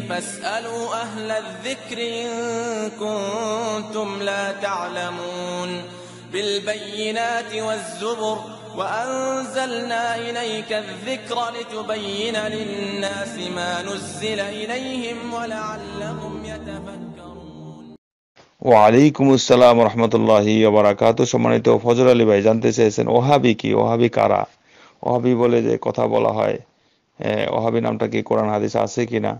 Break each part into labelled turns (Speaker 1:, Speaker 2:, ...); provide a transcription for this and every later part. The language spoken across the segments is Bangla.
Speaker 1: فاسألوا أهل الذكر إن كنتم لا تعلمون بالبينات والزبر وأنزلنا إليك الذكر لتبين للناس ما نزل إليهم ولعلهم يتفكرون وعليكم السلام ورحمة الله وبركاته সম্মানিত ফজর আলী ভাই জানতে চেয়েছেন ওহাবি কি ওহাবি কারা ওহাবি বলে যে কথা বলা হয় ওহাবি নামটা কি কোরআন হাদিস আছে কিনা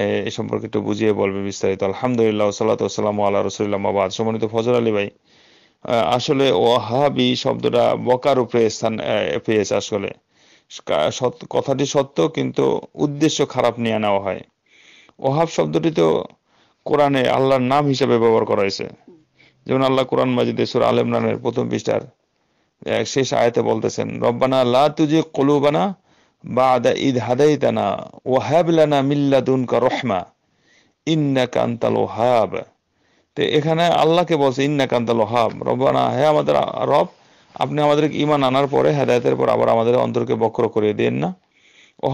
Speaker 1: এ সম্পর্কে একটু বুঝিয়ে বলবে বিস্তারিত আলহামদুলিল্লাহ সাল্লাতাম আল্লাহ রসুল্লাহ মাবাদ সম্মানিত ফজর আলী ভাই আসলে ওয়াহাবি শব্দটা বকার উপরে স্থান পেয়েছে আসলে কথাটি সত্য কিন্তু উদ্দেশ্য খারাপ নিয়ে নেওয়া হয় ওহাব শব্দটি তো কোরআনে আল্লাহর নাম হিসাবে ব্যবহার করা হয়েছে যেমন আল্লাহ কোরআন মাজিদে সুর আল ইমরানের প্রথম পৃষ্ঠার শেষ আয়তে বলতেছেন রব্বানা লা তুজি কলুবানা এখানে আল্লাহকে বলছে ইন্না কান্তাল হে আমাদের রব আপনি ইমান আনার পরে হেদায়তের পর আবার আমাদের অন্তরকে বক্র করে দেন না ও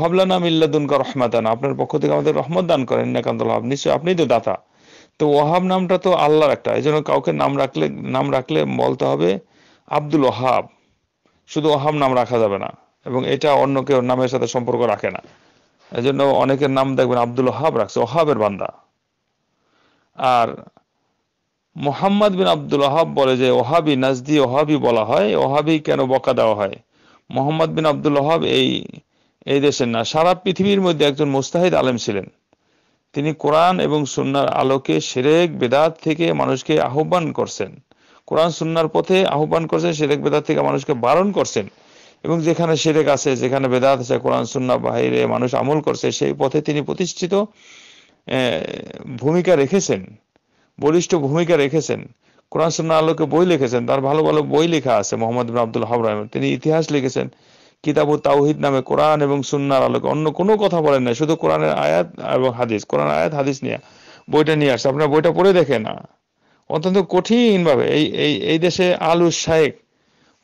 Speaker 1: মিল্লাদুনকা রহমাতান আপনার পক্ষ থেকে আমাদের রহমত দান করেন ইন্না কান্তাল নিশ্চয় আপনি তো দাতা তো ওহাব নামটা তো আল্লাহর একটা এই জন্য কাউকে নাম রাখলে নাম রাখলে বলতে হবে আব্দুল ওহাব শুধু ওহাব নাম রাখা যাবে না এবং এটা অন্য কেউ নামের সাথে সম্পর্ক রাখে না এই জন্য অনেকের নাম দেখবেন আব্দুল হাব রাখছে ওহাবের বান্দা আর মোহাম্মদ বিন আব্দুল ওহাব বলে যে ওহাবি নাজদি ওহাবি বলা হয় ওহাবি কেন বকা দেওয়া হয় মোহাম্মদ বিন আব্দুল ওহাব এই এই দেশের না সারা পৃথিবীর মধ্যে একজন মুস্তাহিদ আলেম ছিলেন তিনি কোরআন এবং সুন্নার আলোকে সেরেক বেদাত থেকে মানুষকে আহ্বান করছেন কোরআন সুন্নার পথে আহ্বান করছেন সেরেক বেদাত থেকে মানুষকে বারণ করছেন এবং যেখানে সেরেক আছে যেখানে বেদাত আছে কোরআন সুন্না বাহিরে মানুষ আমল করছে সেই পথে তিনি প্রতিষ্ঠিত ভূমিকা রেখেছেন বলিষ্ঠ ভূমিকা রেখেছেন কোরআন সুন্না আলোকে বই লিখেছেন তার ভালো ভালো বই লেখা আছে মোহাম্মদ বিন আব্দুল হাবরাহিম তিনি ইতিহাস লিখেছেন কিতাব তাওহিদ নামে কোরআন এবং সুন্নার আলোকে অন্য কোনো কথা বলেন না শুধু কোরআনের আয়াত এবং হাদিস কোরআন আয়াত হাদিস নিয়ে বইটা নিয়ে আসছে আপনার বইটা পড়ে দেখে না অত্যন্ত কঠিনভাবে এই এই এই দেশে আলু শাহেখ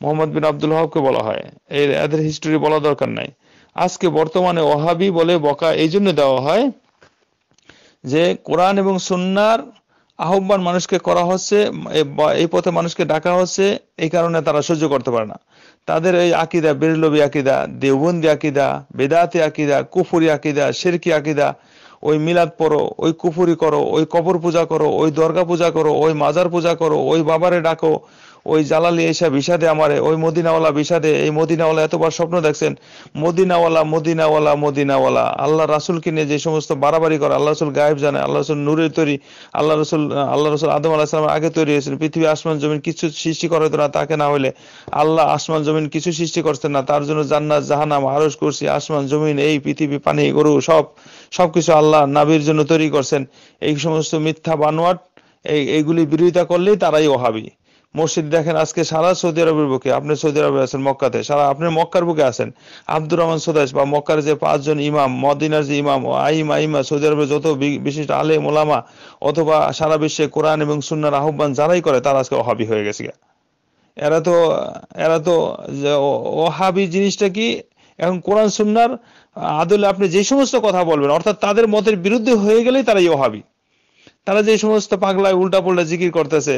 Speaker 1: মোহাম্মদ বিন আব্দুল হককে বলা হয় এই এদের হিস্টোরি বলা দরকার নাই আজকে বর্তমানে ওহাবি বলে বকা এই জন্য দেওয়া হয় যে কোরআন এবং সুন্নার আহ্বান মানুষকে করা হচ্ছে এই পথে মানুষকে ডাকা হচ্ছে এই কারণে তারা সহ্য করতে পারে না তাদের এই আকিদা বেরলবি আকিদা দেবন্দি আকিদা বেদাতি আকিদা কুফুরি আকিদা শেরকি আকিদা ওই মিলাদ পড়ো ওই কুফুরি করো ওই কবর পূজা করো ওই দর্গা পূজা করো ওই মাজার পূজা করো ওই বাবারে ডাকো ওই জালালি এসা বিষাদে আমারে ওই মদিনাওয়ালা বিষাদে এই মদিনাওয়ালা এতবার স্বপ্ন দেখছেন মদিনাওয়ালা মদিনাওয়ালা মদিনাওয়ালা আল্লাহ রাসুল কিনে যে সমস্ত বাড়াবাড়ি করে আল্লাহ রসুল গায়েব জানে আল্লাহ রসুল নূরের তৈরি আল্লাহ রসুল আল্লাহ রসুল আদম আল্লাহ আগে তৈরি হয়েছিল পৃথিবী আসমান জমিন কিছু সৃষ্টি করা হতো না তাকে না হলে আল্লাহ আসমান জমিন কিছু সৃষ্টি করছেন না তার জন্য জান্নাত জাহানাম আরস করছি আসমান জমিন এই পৃথিবী পানি গরু সব সবকিছু আল্লাহ নাবির জন্য তৈরি করছেন এই সমস্ত মিথ্যা বানোয়াট এই এইগুলি বিরোধিতা করলেই তারাই অহাবি মসজিদ দেখেন আজকে সারা সৌদি আরবের বুকে আপনি সৌদি আরবে আছেন মক্কাতে সারা আপনি মক্কার বুকে আছেন আব্দুর রহমান সোদাস বা মক্কার যে পাঁচজন ইমাম মদিনার যে ইমাম আইম আইমা সৌদি আরবের যত বিশিষ্ট আলে মোলামা অথবা সারা বিশ্বে কোরআন এবং সুন্নার আহ্বান যারাই করে তারা আজকে অহাবি হয়ে গেছে এরা তো এরা তো অহাবি জিনিসটা কি এখন কোরআন সুন্নার আদলে আপনি যে সমস্ত কথা বলবেন অর্থাৎ তাদের মতের বিরুদ্ধে হয়ে গেলেই তারা ইহাবি তারা যে সমস্ত পাগলায় উল্টা পুল্টা জিকির করতেছে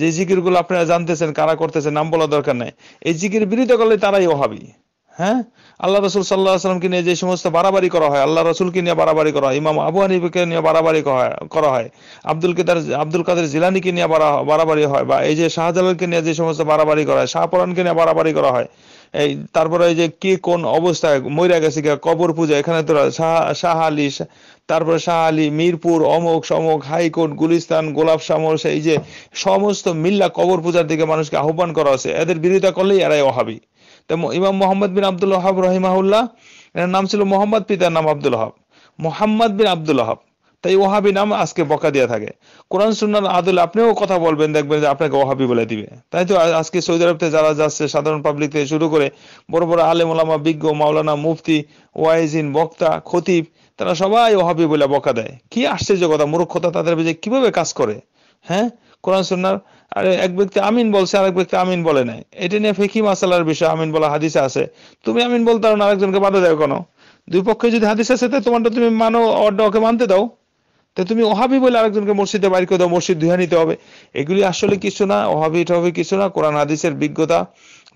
Speaker 1: যে জিকির গুলো আপনারা জানতেছেন কারা করতেছেন নাম বলা দরকার নাই এই জিকির বিরুদ্ধে করলে তারাই অভাবী হ্যাঁ আল্লাহ রসুল সাল্লাহ আসলামকে নিয়ে যে সমস্ত বাড়াবাড়ি করা হয় আল্লাহ রসুলকে নিয়ে বাড়াবাড়ি করা হয় ইমাম আবু হানিফকে নিয়ে বাড়াবাড়ি করা হয় আব্দুল কেদার আব্দুল কাদের জিলানিকে নিয়ে বাড়াবাড়ি হয় বা এই যে শাহজালালকে নিয়ে যে সমস্ত বাড়াবাড়ি করা হয় শাহপরানকে নিয়ে বাড়াবাড়ি করা হয় এই তারপরে ওই যে কে কোন অবস্থায় মইরা গেছে কি কবর পূজা এখানে তো শাহ আলী তারপরে শাহ আলী মিরপুর অমক সমক হাইকোর্ট গুলিস্তান গোলাপ সামর এই যে সমস্ত মিল্লা কবর পূজার দিকে মানুষকে আহ্বান করা আছে এদের বিরোধিতা করলেই এরাই অহাবি তো ইমাম মোহাম্মদ বিন আব্দুল হাব রহিমাহুল্লাহ এর নাম ছিল মোহাম্মদ পিতার নাম আব্দুল হাব মোহাম্মদ বিন আব্দুল হাব তাই ওহাবি নাম আজকে বকা দিয়ে থাকে কোরআন সুন্নার আদলে আপনিও কথা বলবেন দেখবেন যে আপনাকে ওহাবি বলে দিবে তাই তো আজকে সৌদি আরবতে যারা যাচ্ছে সাধারণ পাবলিক থেকে শুরু করে বড় বড় আলে মোলামা বিজ্ঞ মাওলানা মুফতি ওয়াইজিন বক্তা খতিব তারা সবাই ওহাবি বলে বকা দেয় কি আশ্চর্য কথা মূর্খতা তাদের যে কিভাবে কাজ করে হ্যাঁ কোরআন সুন্নার আরে এক ব্যক্তি আমিন বলছে আরেক ব্যক্তি আমিন বলে নাই এটা নিয়ে ফেকি মাসালার বিষয় আমিন বলা হাদিসে আছে তুমি আমিন বলতে পারো না আরেকজনকে বাধা দেয় কোনো দুই পক্ষে যদি হাদিস আছে তাহলে তোমারটা তুমি মানো অড্ডা ওকে মানতে দাও তো তুমি অহাবি বলে আরেকজনকে মসজিদে বাইর করে দাও মসজিদ ধুয়ে নিতে হবে এগুলি আসলে কিছু না অহাবি টহাবি কিছু না কোরআন হাদিসের বিজ্ঞতা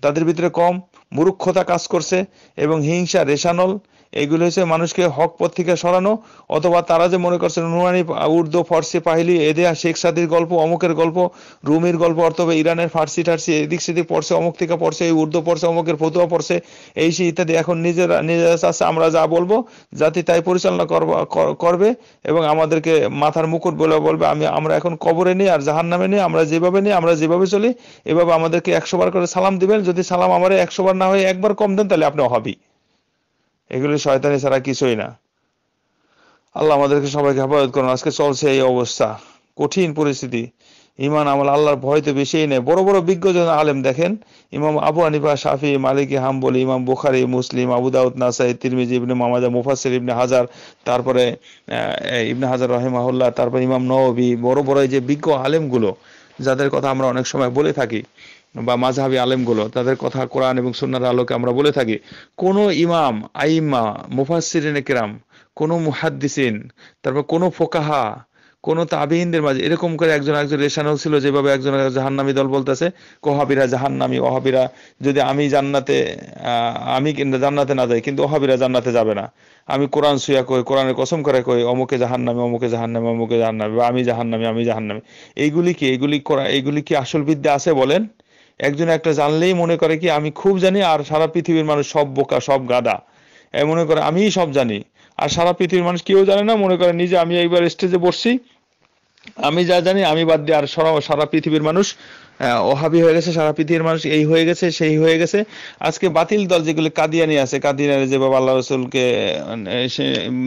Speaker 1: তাদের ভিতরে কম মুরুক্ষতা কাজ করছে এবং হিংসা রেশানল এগুলো হচ্ছে মানুষকে হক পথ থেকে সরানো অথবা তারা যে মনে করছে নুরানি উর্দু ফার্সি পাহিলি এদেয়া শেখ সাদির গল্প অমুকের গল্প রুমির গল্প অথবা ইরানের ফার্সি টার্সি এদিক সেদিক পড়ছে অমুক থেকে পড়ছে এই উর্দু পড়ছে অমুকের ফতুয়া পড়ছে এই সে ইত্যাদি এখন নিজেরা নিজেরা চাচ্ছে আমরা যা বলবো জাতি তাই পরিচালনা করবে এবং আমাদেরকে মাথার মুকুট বলে বলবে আমি আমরা এখন কবরে নিই আর জাহান নামে নিই আমরা যেভাবে নিই আমরা যেভাবে চলি এভাবে আমাদেরকে একশোবার করে সালাম দিবেন যদি সালাম আমার একশোবার না হয়ে একবার কম দেন তাহলে আপনি অভাবী এগুলো শয়তানি ছাড়া কিছুই না আল্লাহ আমাদেরকে সবাইকে হেফাজত করুন আজকে চলছে এই অবস্থা কঠিন পরিস্থিতি ইমান আমল আল্লাহর ভয় তো বেশি নেই বড় বড় বিজ্ঞজন আলেম দেখেন ইমাম আবু আনিফা শাফি মালিকি হাম্বলি ইমাম বুখারি মুসলিম আবু দাউদ নাসাই তিরমিজি ইবনে মামাজা মুফাসির ইবনে হাজার তারপরে ইবনে হাজার রহেমাহুল্লাহ তারপরে ইমাম নবী বড় বড় এই যে বিজ্ঞ আলেমগুলো যাদের কথা আমরা অনেক সময় বলে থাকি বা মাঝহাবি আলেমগুলো তাদের কথা কোরআন এবং সুন্নার আলোকে আমরা বলে থাকি কোন ইমাম আইমা মুফাসির কেরাম কোনো মুহাদ্দিসিন তারপর কোনো ফোকাহা কোন তাবিহিনদের মাঝে এরকম করে একজন একজন রেশানো ছিল যেভাবে একজন জাহান্নামী দল বলতেছে কোহাবিরা জাহান্নামী ওহাবিরা যদি আমি জান্নাতে আমি জান্নাতে না যাই কিন্তু ওহাবিরা জান্নাতে যাবে না আমি কোরআন সুয়া কই কোরআনের কসম করে কই অমুকে জাহান্নামী অমুকে জাহান্নামী অমুকে জাহান্নামী বা আমি জাহান্নামী আমি জাহান্নামী এইগুলি কি এইগুলি করা এইগুলি কি আসল বিদ্যা আছে বলেন একজন একটা জানলেই মনে করে কি আমি খুব জানি আর সারা পৃথিবীর মানুষ সব বোকা সব গাদা এই মনে করে আমি সব জানি আর সারা পৃথিবীর মানুষ কেউ জানে না মনে করে নিজে আমি একবার স্টেজে বসছি আমি যা জানি আমি বাদ দিয়ে আর সারা সারা পৃথিবীর মানুষ অহাবি হয়ে গেছে সারা পৃথিবীর মানুষ এই হয়ে গেছে সেই হয়ে গেছে আজকে বাতিল দল যেগুলো কাদিয়ানি আছে কাদিয়ানি যে বাবা আল্লাহ রসুলকে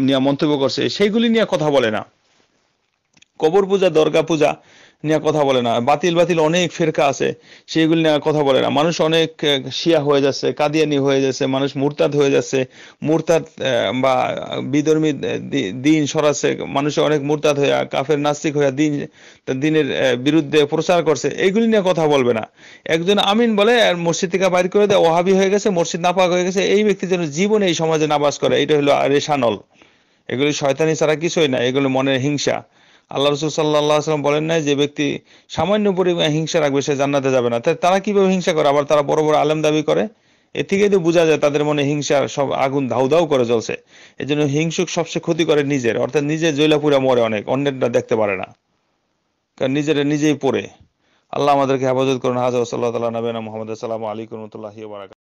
Speaker 1: নিয়ে মন্তব্য করছে সেইগুলি নিয়ে কথা বলে না কবর পূজা দর্গা পূজা নিয়ে কথা বলে না বাতিল বাতিল অনেক ফেরকা আছে সেগুলি নিয়ে কথা বলে না মানুষ অনেক শিয়া হয়ে যাচ্ছে কাদিয়ানি হয়ে যাচ্ছে মানুষ মুরতাদ হয়ে যাচ্ছে মুরতাদ বা বিধর্মী দিন সরাচ্ছে মানুষ অনেক মুরতাদ হয়ে কাফের নাস্তিক হয়ে দিন দিনের বিরুদ্ধে প্রচার করছে এইগুলি নিয়ে কথা বলবে না একজন আমিন বলে আর মসজিদ থেকে বাইর করে দেয় ওহাবি হয়ে গেছে মসজিদ নাপাক হয়ে গেছে এই ব্যক্তি যেন জীবনে এই সমাজে নাবাস করে এটা হলো রেশানল এগুলি শয়তানি ছাড়া কিছুই না এগুলো মনের হিংসা আল্লাহ রসুল সাল্লাহ সাল্লাম বলেন নাই যে ব্যক্তি সামান্য পরিমাণে হিংসা রাখবে সে জান্নাতে যাবে না তাই তারা কিভাবে হিংসা করে আবার তারা বড় বড় আলেম দাবি করে এ থেকেই তো বোঝা যায় তাদের মনে হিংসার সব আগুন ধাউ ধাউ করে চলছে এই জন্য হিংসুক সবচেয়ে ক্ষতি করে নিজের অর্থাৎ নিজে জৈলাপুরা মরে অনেক অন্যেরটা দেখতে পারে না কারণ নিজেরা নিজেই পড়ে আল্লাহ আমাদেরকে হেফাজত করুন হাজার সাল্লাহ তাল্লাহ নবেনা মোহাম্মদ সাল্লাম আলী করমতুল্লাহি বারাক